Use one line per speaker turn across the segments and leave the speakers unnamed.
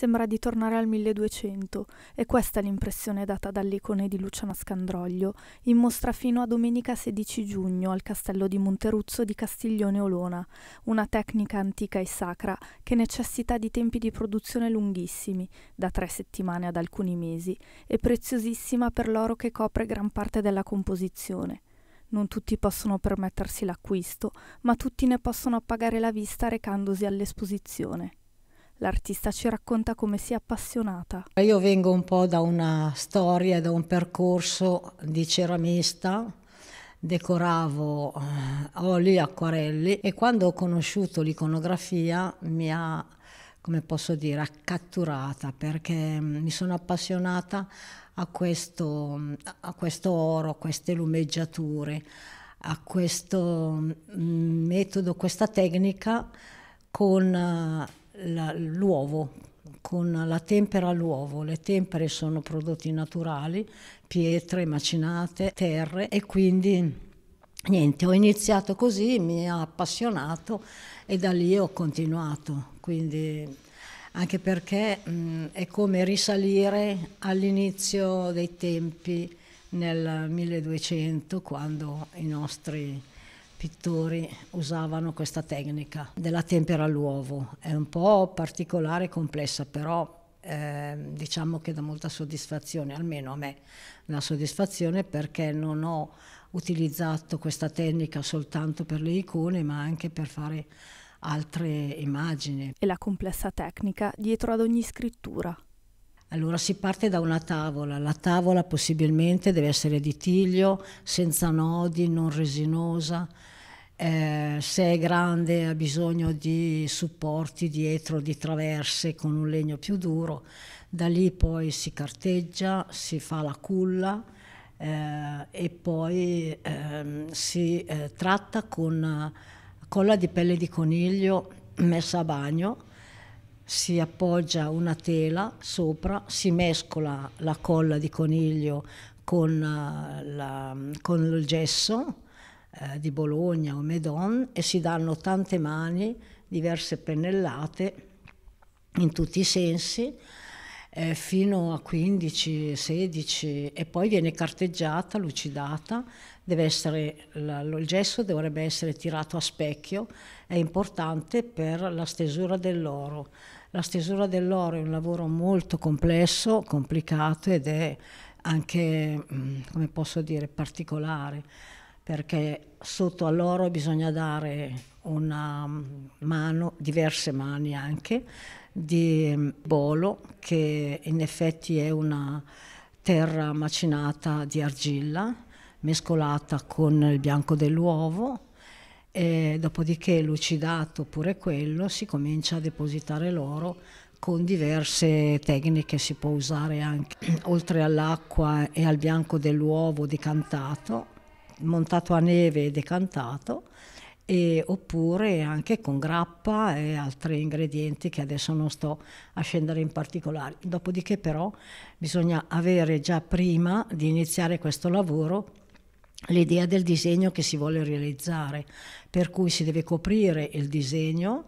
Sembra di tornare al 1200, e questa è l'impressione data dall'icone di Luciana Scandroglio, in mostra fino a domenica 16 giugno al castello di Monteruzzo di Castiglione Olona, una tecnica antica e sacra che necessita di tempi di produzione lunghissimi, da tre settimane ad alcuni mesi, e preziosissima per l'oro che copre gran parte della composizione. Non tutti possono permettersi l'acquisto, ma tutti ne possono appagare la vista recandosi all'esposizione. L'artista ci racconta come si è appassionata.
Io vengo un po' da una storia, da un percorso di ceramista, decoravo eh, oli e acquarelli e quando ho conosciuto l'iconografia mi ha, come posso dire, catturata perché mm, mi sono appassionata a questo, mm, a questo oro, a queste lumeggiature, a questo mm, metodo, questa tecnica con eh, la, l'uovo, con la tempera all'uovo. Le tempere sono prodotti naturali, pietre, macinate, terre e quindi niente, ho iniziato così, mi ha appassionato e da lì ho continuato. Quindi anche perché mh, è come risalire all'inizio dei tempi nel 1200 quando i nostri pittori usavano questa tecnica della tempera all'uovo. È un po' particolare e complessa, però eh, diciamo che dà molta soddisfazione, almeno a me, la soddisfazione perché non ho utilizzato questa tecnica soltanto per le icone, ma anche per fare altre immagini. E la complessa tecnica
dietro ad ogni scrittura.
Allora si parte da una tavola, la tavola possibilmente deve essere di tiglio, senza nodi, non resinosa, eh, se è grande ha bisogno di supporti dietro, di traverse con un legno più duro, da lì poi si carteggia, si fa la culla eh, e poi ehm, eh, si tratta con colla di pelle di coniglio messa a bagno si appoggia una tela sopra, si mescola la colla di coniglio con, eh, la, con il gesso eh, di Bologna o Medon e si danno tante mani, diverse pennellate in tutti i sensi eh, fino a 15, 16 e poi viene carteggiata, lucidata, essere, la, il gesso dovrebbe essere tirato a specchio, è importante per la stesura dell'oro. La stesura dell'oro è un lavoro molto complesso, complicato ed è anche, mm, come posso dire, particolare, perché sotto all'oro bisogna dare una mano, diverse mani anche, di mm, bolo, che in effetti è una terra macinata di argilla mescolata con il bianco dell'uovo e dopodiché lucidato pure quello si comincia a depositare l'oro con diverse tecniche si può usare anche oltre all'acqua e al bianco dell'uovo decantato, montato a neve e decantato, e, oppure anche con grappa e altri ingredienti che adesso non sto a scendere in particolare. Dopodiché però bisogna avere già prima di iniziare questo lavoro l'idea del disegno che si vuole realizzare, per cui si deve coprire il disegno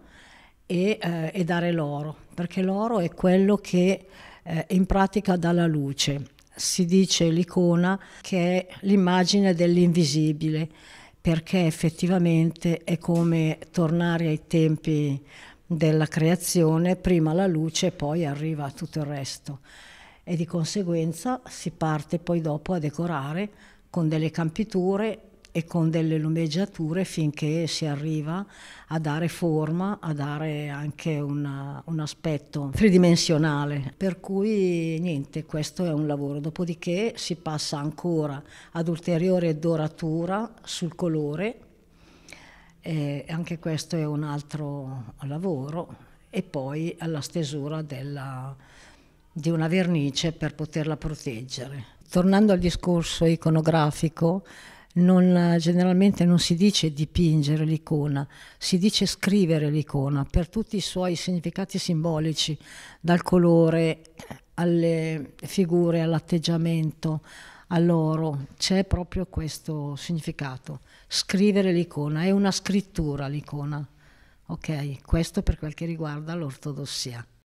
e, eh, e dare l'oro, perché l'oro è quello che eh, in pratica dà la luce. Si dice l'icona che è l'immagine dell'invisibile, perché effettivamente è come tornare ai tempi della creazione, prima la luce e poi arriva tutto il resto. E di conseguenza si parte poi dopo a decorare con delle campiture e con delle lumeggiature finché si arriva a dare forma, a dare anche una, un aspetto tridimensionale. Per cui niente, questo è un lavoro. Dopodiché si passa ancora ad ulteriore doratura sul colore, eh, anche questo è un altro lavoro, e poi alla stesura della, di una vernice per poterla proteggere tornando al discorso iconografico, non, generalmente non si dice dipingere l'icona, si dice scrivere l'icona per tutti i suoi significati simbolici, dal colore alle figure, all'atteggiamento, all'oro, c'è proprio questo significato. Scrivere l'icona, è una scrittura l'icona. Ok, questo per quel che riguarda l'ortodossia.